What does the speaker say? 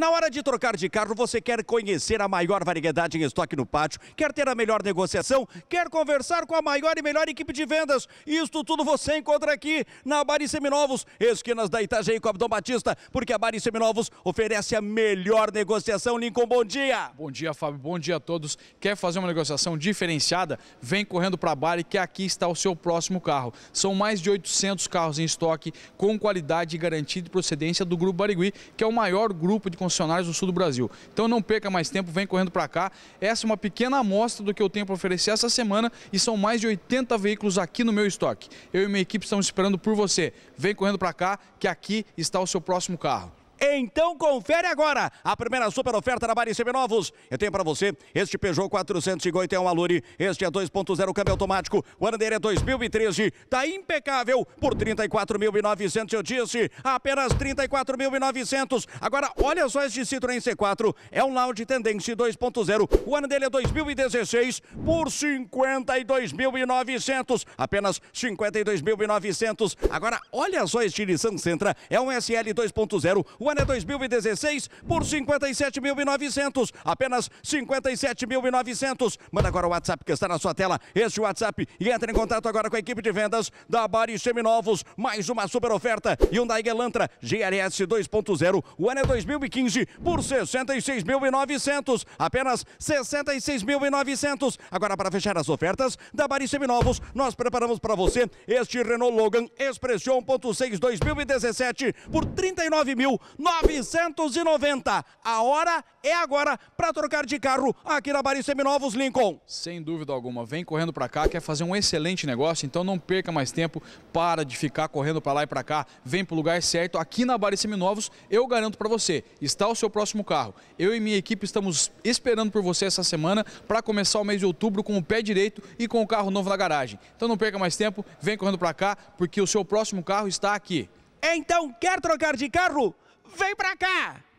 Na hora de trocar de carro, você quer conhecer a maior variedade em estoque no pátio, quer ter a melhor negociação, quer conversar com a maior e melhor equipe de vendas. Isto tudo você encontra aqui na Bari Seminovos, esquinas da Itajaí com Abdom Batista, porque a Bari Seminovos oferece a melhor negociação. Lincoln, bom dia. Bom dia, Fábio. Bom dia a todos. Quer fazer uma negociação diferenciada? Vem correndo para a Bari, que aqui está o seu próximo carro. São mais de 800 carros em estoque, com qualidade garantida e procedência do Grupo Barigui, que é o maior grupo de construção concessionárias do sul do Brasil. Então não perca mais tempo, vem correndo para cá. Essa é uma pequena amostra do que eu tenho para oferecer essa semana e são mais de 80 veículos aqui no meu estoque. Eu e minha equipe estamos esperando por você. Vem correndo para cá que aqui está o seu próximo carro. Então confere agora a primeira super oferta da Bari Seminovos. Eu tenho para você este Peugeot 408 é um Aluri, este é 2.0 câmbio automático, o ano dele é 2013, tá impecável por 34.900, eu disse, apenas 34.900. Agora olha só este Citroën C4, é um loud Tendência 2.0, o ano dele é 2016 por 52.900, apenas 52.900. Agora olha só este Nissan Sentra, é um SL 2.0, o Silvânia 2016 por 57.900. Apenas 57.900. Manda agora o WhatsApp que está na sua tela. Este WhatsApp e entre em contato agora com a equipe de vendas da Bari Seminovos. Mais uma super oferta. Hyundai Elantra GRS 2.0. O ano é 2015 por 66.900. Apenas 66.900. Agora para fechar as ofertas da Bari Seminovos, nós preparamos para você este Renault Logan Expression 1.6 2017 por 39.000 990. A hora é agora para trocar de carro aqui na Bari Seminovos Lincoln. Sem dúvida alguma, vem correndo para cá, quer fazer um excelente negócio, então não perca mais tempo, para de ficar correndo para lá e para cá, vem para o lugar certo. Aqui na Bari Seminovos, eu garanto para você, está o seu próximo carro. Eu e minha equipe estamos esperando por você essa semana para começar o mês de outubro com o pé direito e com o carro novo na garagem. Então não perca mais tempo, vem correndo para cá, porque o seu próximo carro está aqui. Então, quer trocar de carro? vem pra cá.